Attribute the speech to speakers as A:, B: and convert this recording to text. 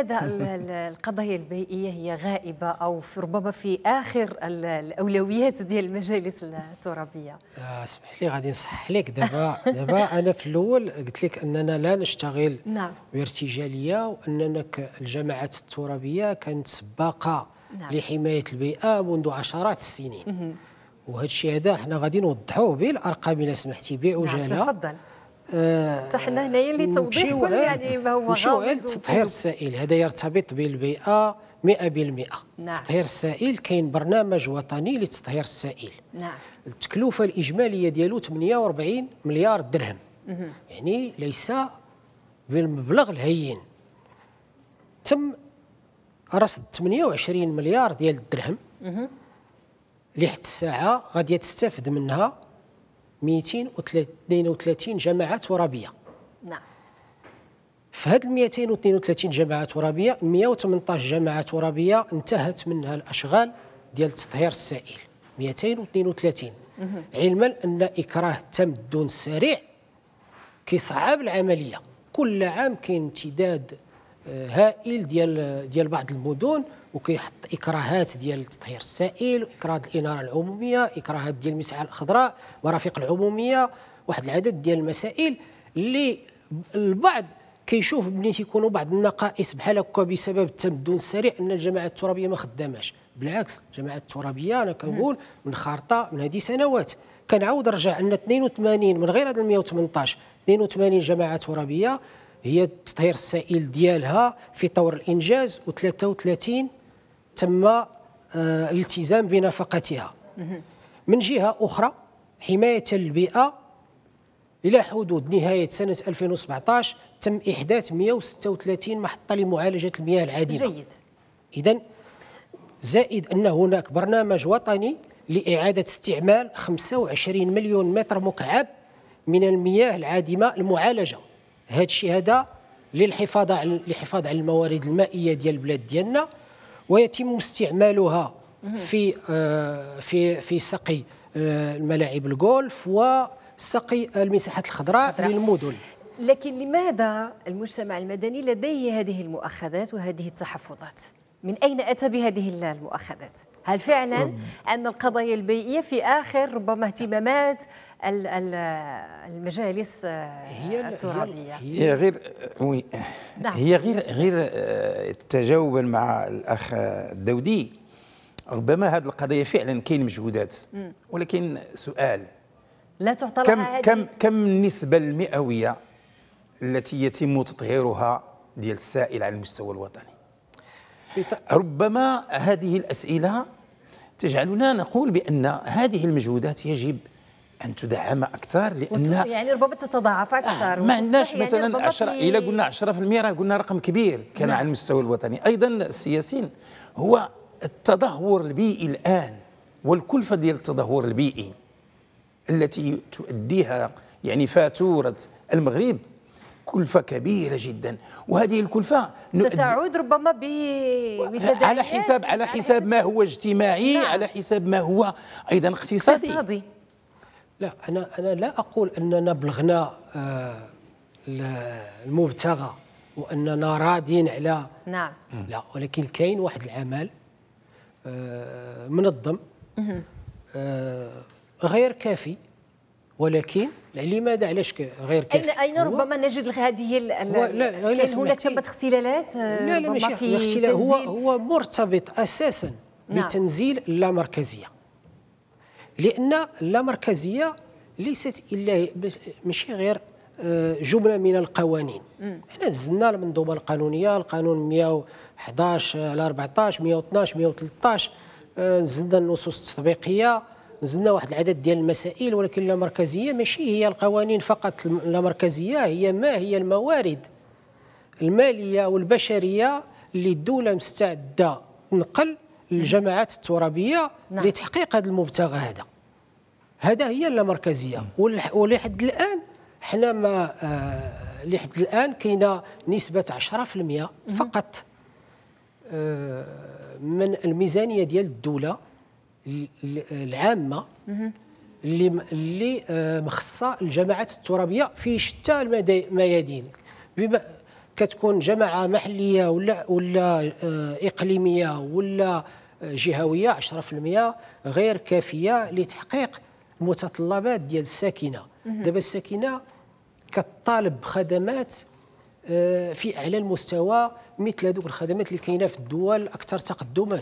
A: القضايا البيئية هي غائبة أو في ربما في آخر الأولويات ديال المجالس الترابية آه، اسمح لي غادي نصحح لك دابا دابا أنا في الأول قلت لك أننا لا نشتغل نعم. بارتجالية وأننا الجماعات الترابية كانت سباقة نعم. لحماية البيئة منذ عشرات السنين وهذا الشيء هذا حنا غادي نوضحوه بالأرقام إلا سمحتي بعجالة نعم تفضل حنا هنايا اللي آه، توضيح كل آه، يعني ما هو غامض آه، تطهير السائل هذا يرتبط بالبيئه 100%
B: نعم. تطهير السائل
A: كاين برنامج وطني لتطهير السائل نعم. التكلفه الاجماليه ديالو 48 مليار درهم مه. يعني ليس بالمبلغ الهين تم رصد 28 مليار ديال الدرهم لحد الساعه غادي تستافد منها 232 جماعه ترابيه نعم في هذه 232 جماعه ترابيه 118 جماعه ترابيه انتهت منها الاشغال ديال تطهير السائل 232 علما ان اكراه التمدن السريع كيصعب العمليه كل عام كاين امتداد هائل ديال ديال بعض المدن وكيحط اكراهات ديال التطهير السائل اكراه الاناره العموميه اكراهات ديال المساحه الخضراء مرافق العموميه واحد العدد ديال المسائل اللي البعض كيشوف ملي تيكونوا بعض النقائص بحال هكا بسبب التمدن السريع ان الجماعات الترابيه ما خداماش بالعكس الجماعات الترابيه انا كنقول من خارطه من هذه سنوات كنعاود رجع ان 82 من غير هذا 118 82 جماعه ترابيه هي تطهير السائل ديالها في طور الانجاز و33 تم آه، الالتزام بنفقتها من جهه اخرى حمايه البيئه الى حدود نهايه سنه 2017 تم احداث 136 محطه لمعالجه المياه العادمه جيد اذا زائد ان هناك برنامج وطني لاعاده استعمال 25 مليون متر مكعب من المياه العادمه المعالجه هذا الشيء هذا للحفاظ على الحفاظ على الموارد المائيه ديال البلاد ديالنا ويتم استعمالها في آه، في في سقي آه، الملاعب الجولف وسقي المساحات الخضراء للمدن لكن لماذا المجتمع المدني لديه هذه المؤاخذات وهذه التحفظات من أين أتى بهذه المؤاخذات؟ هل فعلا أن القضايا البيئية في آخر ربما اهتمامات المجالس آه، هي الترابية هي
B: غير نعم. هي غير غير آه، تجاوبا مع الأخ الدودي ربما هذه القضية فعلا كاين مجهودات ولكن سؤال
A: لا تعطى كم كم
B: كم النسبة المئوية التي يتم تطهيرها ديال السائل على المستوى الوطني ربما هذه الأسئلة تجعلنا نقول بأن هذه المجهودات يجب أن تدعم أكثر لأن يعني ربما تتضاعف آه، أكثر ما عندناش يعني مثلا 10 إلا قلنا 10% راه قلنا رقم كبير كان نعم. على المستوى الوطني أيضا السياسيين هو التدهور البيئي الآن والكلفة ديال التدهور البيئي التي تؤديها يعني فاتورة المغرب كلفة كبيرة جدا وهذه الكلفة ستعود ربما بتداعيات على حساب على حساب ما هو اجتماعي نعم. على حساب ما هو أيضا اقتصادي اقتصادي
A: لا أنا أنا لا أقول أننا بلغنا آه، المبتغى وأننا راضين على نعم لا ولكن كاين واحد العمل آه، منظم آه، غير كافي ولكن يعني لماذا علاش غير كيف اين
B: اين ربما نجد هذه لا لا هناك اختلالات لا لا آه، ماشي في اختلال هو
A: هو مرتبط اساسا نعم. بتنزيل اللامركزيه لان اللامركزيه ليست الا ماشي غير آه، جمله من القوانين حنا زلنا المنظومه القانونيه القانون 111 على 14 112 113 نزلنا النصوص التطبيقيه نزلنا واحد العدد ديال المسائل ولكن اللامركزية ماشي هي القوانين فقط اللامركزية هي ما هي الموارد الماليه والبشريه اللي الدوله مستعده تنقل للجماعات الترابيه نعم. لتحقيق هذا المبتغى هذا هذا هي اللامركزيه نعم. ولحد الان حنا ما آه لحد الان كاينه نسبه 10% فقط آه من الميزانيه ديال الدوله العامه اللي اللي آه، مخصه الجماعات الترابيه في شتى الميادين كتكون جماعه محليه ولا ولا آه، اقليميه ولا آه، جهويه 10% غير كافيه لتحقيق المتطلبات ديال الساكنه دابا الساكنه كطالب خدمات في اعلى المستوى مثل هذوك الخدمات اللي كاينه في الدول اكثر تقدما